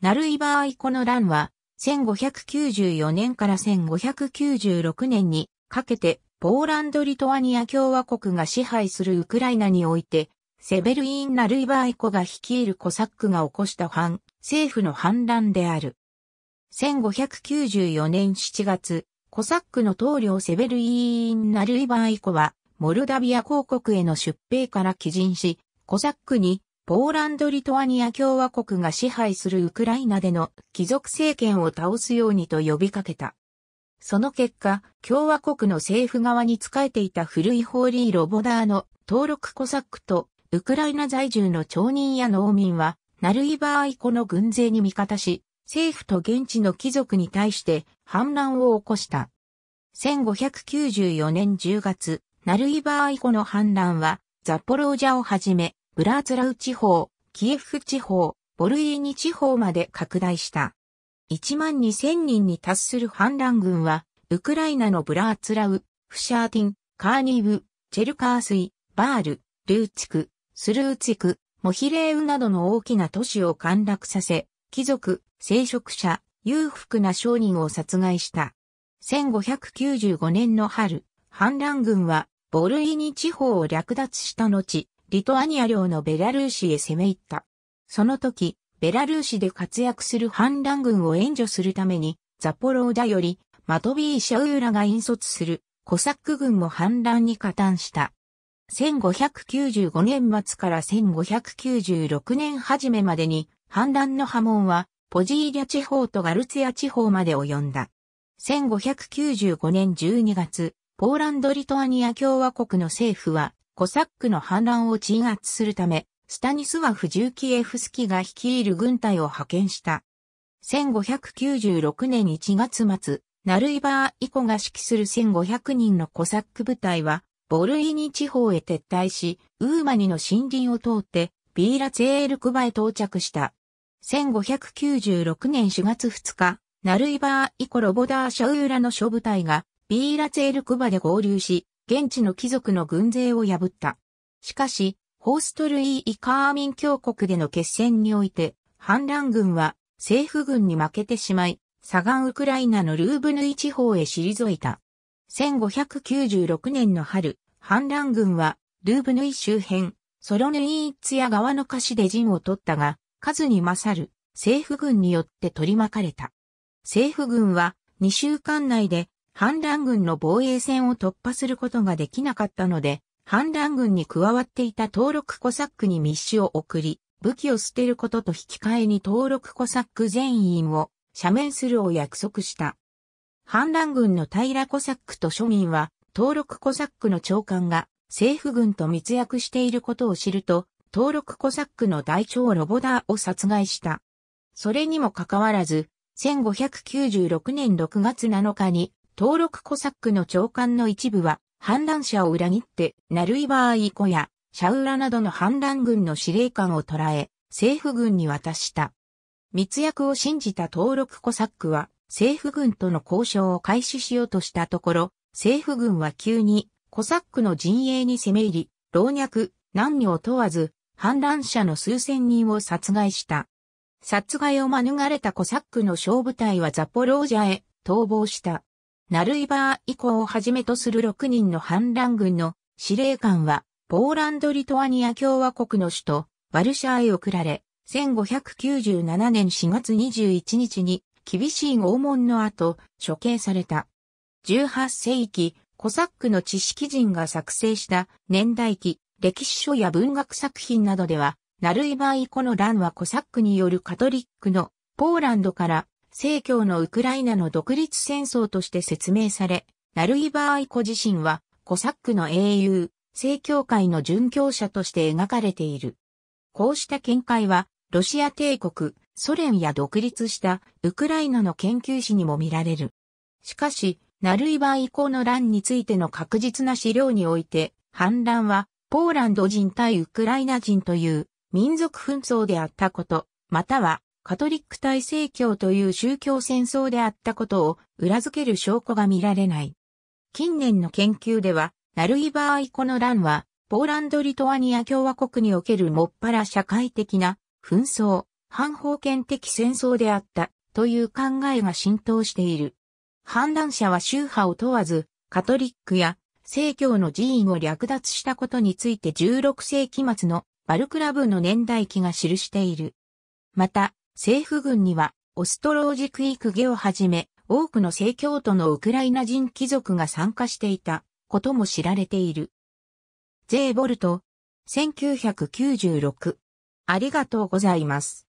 ナルイバーイコの乱は、1594年から1596年にかけて、ポーランド・リトアニア共和国が支配するウクライナにおいて、セベルイン・ナルイバーイコが率いるコサックが起こした反、政府の反乱である。1594年7月、コサックの統領セベルイン・ナルイバーイコは、モルダビア公国への出兵から起陣し、コサックにポーランド・リトアニア共和国が支配するウクライナでの貴族政権を倒すようにと呼びかけた。その結果、共和国の政府側に仕えていた古いホーリー・ロボダーの登録コサックと、ウクライナ在住の町人や農民は、ナルイバーイコの軍勢に味方し、政府と現地の貴族に対して反乱を起こした。1594年10月、ナルイバーイコの反乱は、ザポロージャをはじめ、ブラーツラウ地方、キエフ地方、ボルイーニ地方まで拡大した。1万2000人に達する反乱軍は、ウクライナのブラーツラウ、フシャーティン、カーニーブ、チェルカースイ、バール、ルーチク、スルーチク、モヒレーウなどの大きな都市を陥落させ、貴族、聖職者、裕福な商人を殺害した。1595年の春、反乱軍はボルイニ地方を略奪した後、リトアニア領のベラルーシへ攻め入った。その時、ベラルーシで活躍する反乱軍を援助するために、ザポローダより、マトビー・シャウーラが引率するコサック軍も反乱に加担した。1595年末から1596年初めまでに、反乱の波紋は、ポジーリャ地方とガルツヤ地方まで及んだ。1595年12月、ポーランド・リトアニア共和国の政府は、コサックの反乱を鎮圧するため、スタニスワフ・ジューキエフスキが率いる軍隊を派遣した。1596年1月末、ナルイバーイコが指揮する1500人のコサック部隊は、ボルイニ地方へ撤退し、ウーマニの森林を通って、ビーラツェールクバへ到着した。1596年4月2日、ナルイバーイコ・ロボダーシャウーラの諸部隊が、ビーラツェールクバで合流し、現地の貴族の軍勢を破った。しかし、ホーストルイー・カーミン峡谷での決戦において、反乱軍は政府軍に負けてしまい、左岸ウクライナのルーブヌイ地方へ退いた。1596年の春、反乱軍は、ルーブヌイ周辺、ソロヌイーツヤ側の歌詞で陣を取ったが、数に勝る、政府軍によって取り巻かれた。政府軍は、2週間内で反乱軍の防衛線を突破することができなかったので、反乱軍に加わっていた登録コサックに密使を送り、武器を捨てることと引き換えに登録コサック全員を赦免するを約束した。反乱軍の平コサックと庶民は、登録コサックの長官が政府軍と密約していることを知ると、登録コサックの大長ロボダーを殺害した。それにもかかわらず、1596年6月7日に登録コサックの長官の一部は、反乱者を裏切って、ナルイバーイコや、シャウラなどの反乱軍の司令官を捕らえ、政府軍に渡した。密約を信じた登録コサックは、政府軍との交渉を開始しようとしたところ、政府軍は急に、コサックの陣営に攻め入り、老若、男女を問わず、反乱者の数千人を殺害した。殺害を免れたコサックの小部隊はザポロージャへ逃亡した。ナルイバー以降をはじめとする6人の反乱軍の司令官は、ポーランド・リトアニア共和国の首都、ワルシャーへ送られ、1597年4月21日に厳しい拷問の後、処刑された。18世紀、コサックの知識人が作成した年代記、歴史書や文学作品などでは、ナルイバー以降の乱はコサックによるカトリックのポーランドから正教のウクライナの独立戦争として説明され、ナルイバーアイコ自身は、コサックの英雄、正教会の殉教者として描かれている。こうした見解は、ロシア帝国、ソ連や独立したウクライナの研究史にも見られる。しかし、ナルイバー以降の乱についての確実な資料において、反乱は、ポーランド人対ウクライナ人という民族紛争であったこと、またはカトリック体制教という宗教戦争であったことを裏付ける証拠が見られない。近年の研究では、ナルイバーイコの乱は、ポーランド・リトアニア共和国におけるもっぱら社会的な紛争、反封建的戦争であったという考えが浸透している。反乱者は宗派を問わず、カトリックや正教の寺院を略奪したことについて16世紀末のバルクラブの年代記が記している。また、政府軍には、オストロージクイクゲをはじめ、多くの正教徒のウクライナ人貴族が参加していたことも知られている。ゼーボルト、1996。ありがとうございます。